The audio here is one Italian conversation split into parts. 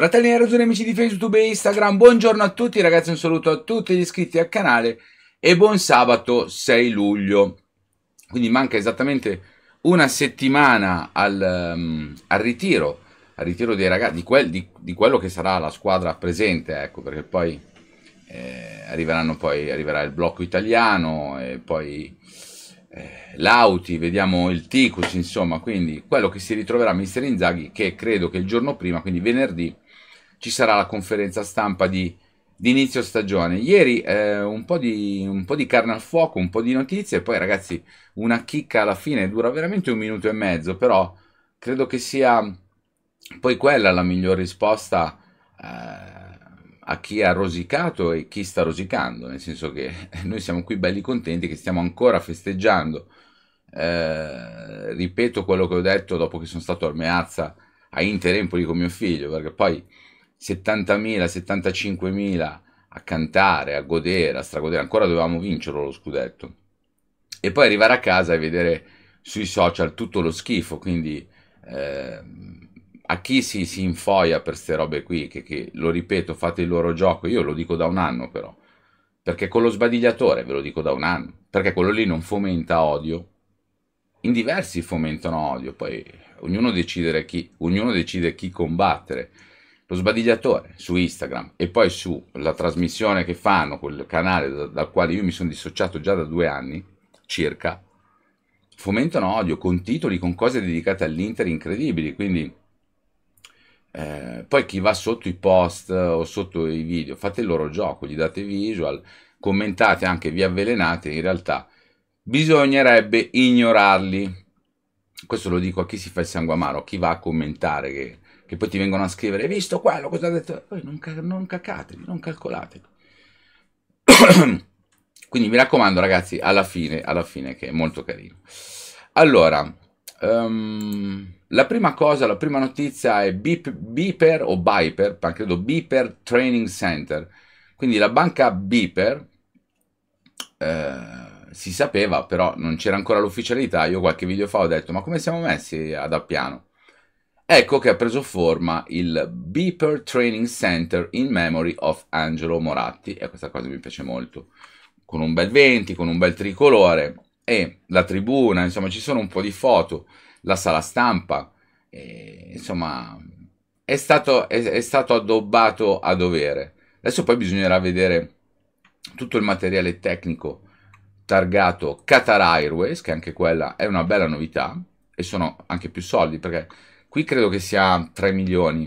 Fratelli e Nerazzurri, amici di Facebook, e Instagram, buongiorno a tutti ragazzi, un saluto a tutti gli iscritti al canale e buon sabato 6 luglio. Quindi manca esattamente una settimana al, um, al ritiro, al ritiro dei ragazzi, di, quel, di, di, quello che sarà la squadra presente, ecco, perché poi, eh, arriveranno poi arriverà il blocco italiano e poi eh, l'Auti, vediamo il Ticus, insomma, quindi quello che si ritroverà Mister Inzaghi che credo che il giorno prima, quindi venerdì, ci sarà la conferenza stampa di, di inizio stagione. Ieri eh, un, po di, un, po di, carne al fuoco, un po' di notizie, poi ragazzi una chicca alla fine dura veramente un minuto e mezzo, però credo che sia poi quella la miglior risposta eh, a chi ha rosicato e chi sta rosicando, nel senso che noi siamo qui belli contenti che stiamo ancora festeggiando. Eh, ripeto quello che ho detto dopo che sono stato a Meazza a Inter Empoli con mio figlio, perché poi 70.000, 75.000 a cantare, a godere, a stragodere, ancora dovevamo vincerlo lo scudetto. E poi arrivare a casa e vedere sui social tutto lo schifo, quindi eh, a chi si, si infoia per queste robe qui, che, che, lo ripeto, fate il loro gioco, io lo dico da un anno però, perché con lo sbadigliatore ve lo dico da un anno, perché quello lì non fomenta odio, in diversi fomentano odio, poi ognuno, decide chi, ognuno decide chi combattere lo sbadigliatore su Instagram e poi sulla trasmissione che fanno, quel canale dal, dal quale io mi sono dissociato già da due anni circa, fomentano odio con titoli, con cose dedicate all'Inter incredibili, quindi eh, poi chi va sotto i post o sotto i video, fate il loro gioco, gli date visual, commentate anche, vi avvelenate, in realtà bisognerebbe ignorarli. Questo lo dico a chi si fa il sangue amaro, a chi va a commentare che che poi ti vengono a scrivere, hai visto quello, cosa ha detto? Poi non, non cacateli, non calcolateli. Quindi mi raccomando ragazzi, alla fine, alla fine che è molto carino. Allora, um, la prima cosa, la prima notizia è Beep, Beeper o Biper, credo Beeper Training Center. Quindi la banca Beeper, eh, si sapeva però non c'era ancora l'ufficialità, io qualche video fa ho detto ma come siamo messi ad Appiano? Ecco che ha preso forma il Beeper Training Center in memory of Angelo Moratti e questa cosa mi piace molto. Con un bel 20, con un bel tricolore e la tribuna, insomma ci sono un po' di foto, la sala stampa, e, insomma è stato, è, è stato addobbato a dovere. Adesso poi bisognerà vedere tutto il materiale tecnico targato Qatar Airways, che anche quella è una bella novità e sono anche più soldi perché Qui credo che sia 3 milioni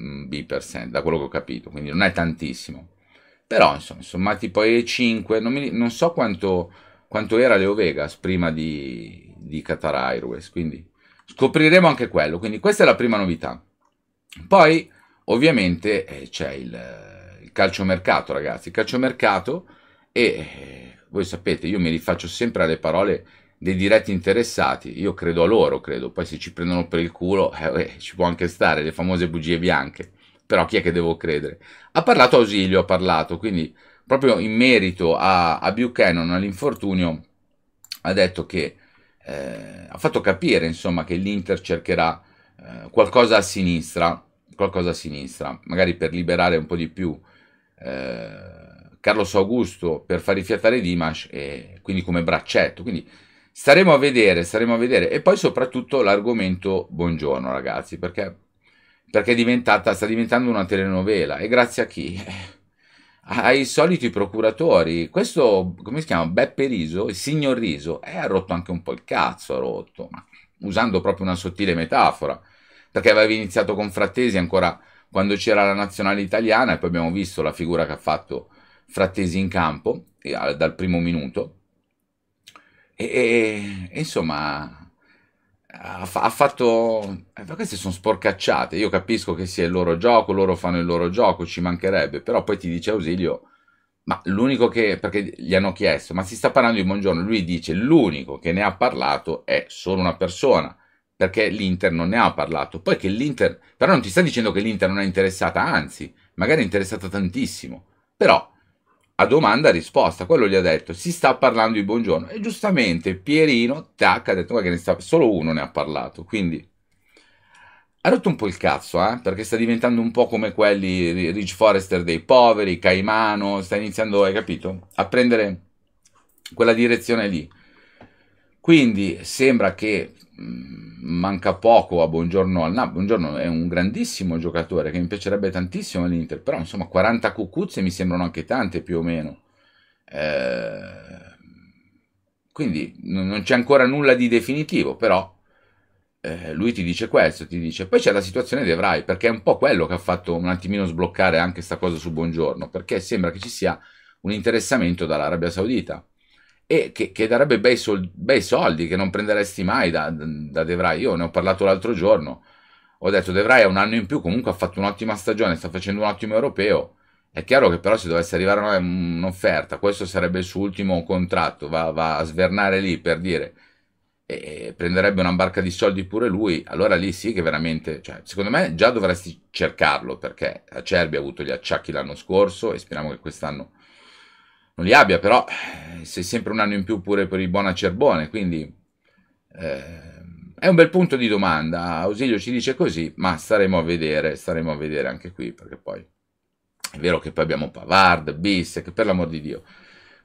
mm, B%, da quello che ho capito, quindi non è tantissimo. Però, insomma, sommati poi 5, non, mi, non so quanto, quanto, era Leo Vegas prima di, di Qatar Airways, quindi scopriremo anche quello. Quindi questa è la prima novità. Poi, ovviamente, eh, c'è il, il calciomercato, ragazzi. Il calciomercato e... Eh, voi sapete, io mi rifaccio sempre alle parole dei diretti interessati, io credo a loro, credo, poi se ci prendono per il culo eh, ci può anche stare, le famose bugie bianche, però chi è che devo credere? Ha parlato Ausilio, ha parlato, quindi proprio in merito a, a Buchanan, all'infortunio, ha detto che, eh, ha fatto capire insomma che l'Inter cercherà eh, qualcosa a sinistra, qualcosa a sinistra, magari per liberare un po' di più eh, Carlos Augusto per far rifiatare Dimash e quindi come braccetto, quindi Staremo a vedere, staremo a vedere. E poi soprattutto l'argomento buongiorno ragazzi, perché, perché è diventata, sta diventando una telenovela. E grazie a chi? Eh, ai soliti procuratori. Questo, come si chiama? Beppe Riso, il signor Riso, eh, ha rotto anche un po' il cazzo, ha rotto, ma usando proprio una sottile metafora, perché aveva iniziato con Frattesi ancora quando c'era la nazionale italiana e poi abbiamo visto la figura che ha fatto Frattesi in campo dal primo minuto e, e insomma, ha, ha, fatto... Eh, queste sono sporcacciate, io capisco che sia il loro gioco, loro fanno il loro gioco, ci mancherebbe, però poi ti dice Ausilio, ma l'unico che... perché gli hanno chiesto, ma si sta parlando di Buongiorno, lui dice l'unico che ne ha parlato è solo una persona, perché l'Inter non ne ha parlato. Poi che l'Inter... però non ti sta dicendo che l'Inter non è interessata, anzi, magari è interessata tantissimo, però a domanda risposta, quello gli ha detto, si sta parlando di buongiorno. E giustamente Pierino, tac, ha detto che ne sta, solo uno ne ha parlato, quindi ha rotto un po' il cazzo, eh? perché sta diventando un po' come quelli Rich Forester dei poveri, Caimano, sta iniziando, hai capito, a prendere quella direzione lì. Quindi sembra che Mm, manca poco a Buongiorno al Napoli. Buongiorno è un grandissimo giocatore che mi piacerebbe tantissimo all'Inter, però insomma 40 cucuzze mi sembrano anche tante più o meno. Eh, quindi non c'è ancora nulla di definitivo, però eh, lui ti dice questo, ti dice poi c'è la situazione di Evrai, perché è un po' quello che ha fatto un attimino sbloccare anche questa cosa su Buongiorno, perché sembra che ci sia un interessamento dall'Arabia Saudita e che, che darebbe bei, sol, bei, soldi che non prenderesti mai da, da De Vrij. Io ne ho parlato l'altro giorno, ho detto De Vrij ha un anno in più, comunque ha fatto un'ottima stagione, sta facendo un ottimo europeo. È chiaro che però se dovesse arrivare un'offerta, questo sarebbe il suo ultimo contratto, va, va a svernare lì per dire, e prenderebbe una barca di soldi pure lui, allora lì sì che veramente, cioè, secondo me già dovresti cercarlo perché Acerbi ha avuto gli acciacchi l'anno scorso e speriamo che quest'anno non li abbia, però eh, sei sempre un anno in più pure per il buon acerbone, quindi eh, è un bel punto di domanda. Ausilio ci dice così, ma staremo a vedere, staremo a vedere anche qui, perché poi è vero che poi abbiamo Pavard, Bissek, per l'amor di Dio,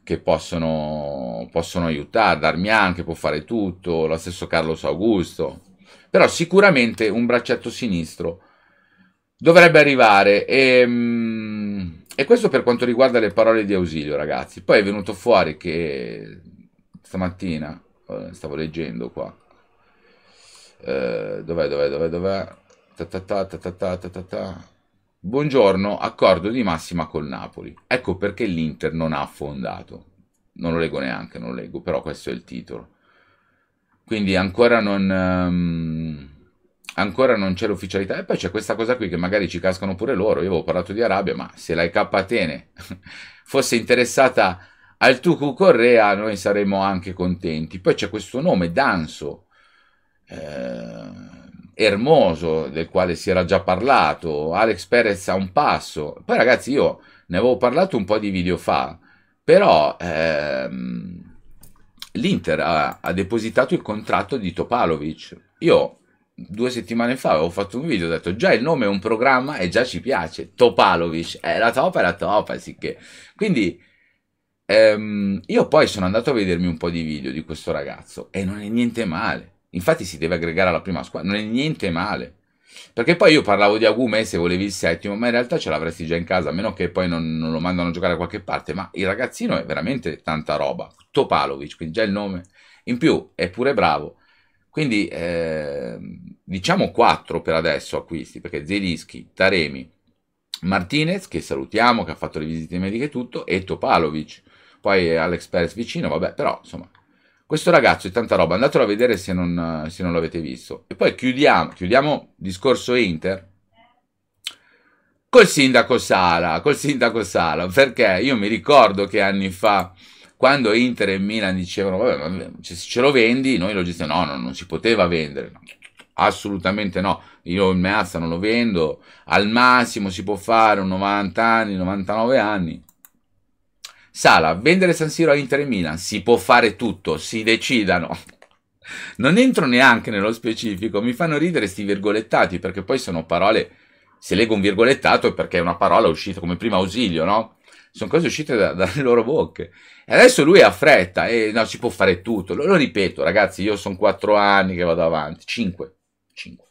che possono, possono aiutare, Darmian che può fare tutto, lo stesso Carlos Augusto, però sicuramente un braccetto sinistro dovrebbe arrivare e... Ehm, Mh, e questo per quanto riguarda le parole di ausilio, ragazzi. Poi è venuto fuori che stamattina, eh, stavo leggendo qua, eh, dov'è, dov'è, dov'è, dov'è, ta ta ta ta Buongiorno, accordo di massima col Napoli. Ecco perché l'Inter non ha affondato. Non lo leggo neanche, non lo leggo, però questo è il titolo. Quindi ancora non... Um, ancora non c'è l'ufficialità e poi c'è questa cosa qui che magari ci cascano pure loro, io avevo parlato di Arabia, ma se la EK Atene fosse interessata al Tucu Correa noi saremmo anche contenti. Poi c'è questo nome, Danso, eh, Ermoso, del quale si era già parlato, Alex Perez a un passo. Poi ragazzi io ne avevo parlato un po' di video fa, però ehm, l'Inter ha, ha, depositato il contratto di Topalovic. Io due settimane fa avevo fatto un video, ho detto già il nome è un programma e già ci piace, Topalovic, è eh, la top è la topa, sicché. Quindi ehm, io poi sono andato a vedermi un po' di video di questo ragazzo e non è niente male, infatti si deve aggregare alla prima squadra, non è niente male. Perché poi io parlavo di Agume se volevi il settimo, ma in realtà ce l'avresti già in casa, a meno che poi non, non lo mandano a giocare da qualche parte. Ma il ragazzino è veramente tanta roba. Topalovic, quindi già il nome. In più è pure bravo quindi eh, diciamo quattro per adesso acquisti, perché Zelischi, Taremi, Martinez, che salutiamo, che ha fatto le visite mediche e tutto, e Topalovic. Poi Alex Perez vicino, vabbè, però insomma, questo ragazzo è tanta roba, andatelo a vedere se non, se non l'avete visto. E poi chiudiamo, chiudiamo discorso Inter col sindaco Sala, col sindaco Sala, perché io mi ricordo che anni fa quando Inter e Milan dicevano, vabbè, vabbè se ce lo vendi, noi lo gestiamo, no, no, non si poteva vendere, no. assolutamente no, io il Meazza non lo vendo, al massimo si può fare un 90 anni, 99 anni. Sala, vendere San Siro a Inter e Milan, si può fare tutto, si decidano. Non entro neanche nello specifico, mi fanno ridere sti virgolettati perché poi sono parole se leggo un virgolettato è perché è una parola uscita come primo ausilio, no? sono cose uscite da, dalle loro bocche. E adesso lui ha fretta e no, si può fare tutto. Lo, lo ripeto, ragazzi, io sono quattro anni che vado avanti, cinque, cinque.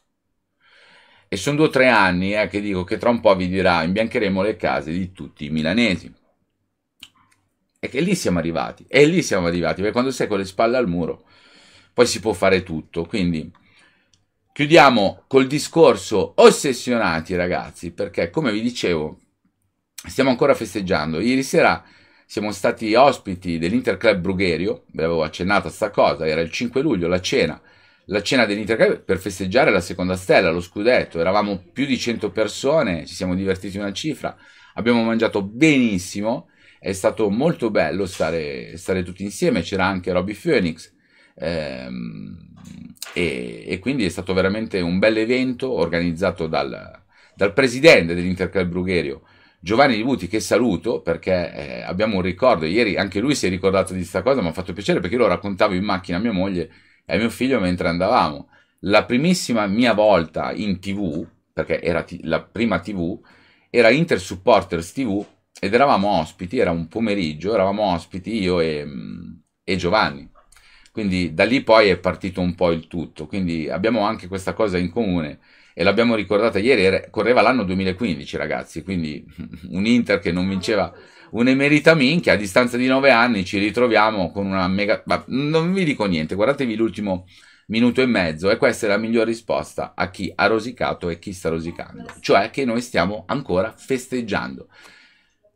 E sono due o tre anni eh, che dico che tra un po' vi dirà, imbiancheremo le case di tutti i milanesi. E che lì siamo arrivati, e lì siamo arrivati, perché quando sei con le spalle al muro, poi si può fare tutto. Quindi chiudiamo col discorso ossessionati, ragazzi, perché come vi dicevo, stiamo ancora festeggiando. Ieri sera siamo stati ospiti dell'Interclub Brugherio, ve l'avevo accennata sta cosa, era il 5 luglio la cena, la cena dell'Interclub per festeggiare la seconda stella, lo scudetto, eravamo più di 100 persone, ci siamo divertiti una cifra, abbiamo mangiato benissimo, è stato molto bello stare, stare tutti insieme, c'era anche Robby Phoenix, ehm, e, e, quindi è stato veramente un bel evento organizzato dal, dal presidente dell'Interclub Brugherio, Giovanni Di Buti che saluto perché eh, abbiamo un ricordo, ieri anche lui si è ricordato di questa cosa, mi ha fatto piacere perché io lo raccontavo in macchina a mia moglie e a mio figlio mentre andavamo. La primissima mia volta in tv, perché era la prima tv, era Inter Supporters TV ed eravamo ospiti, era un pomeriggio, eravamo ospiti io e, mm, e Giovanni. Quindi da lì poi è partito un po' il tutto. Quindi abbiamo anche questa cosa in comune e l'abbiamo ricordata ieri, era, correva l'anno 2015 ragazzi, quindi un Inter che non vinceva un'emerita minchia, a distanza di nove anni ci ritroviamo con una mega... Ma non vi dico niente, guardatevi l'ultimo minuto e mezzo e questa è la miglior risposta a chi ha rosicato e chi sta rosicando, cioè che noi stiamo ancora festeggiando.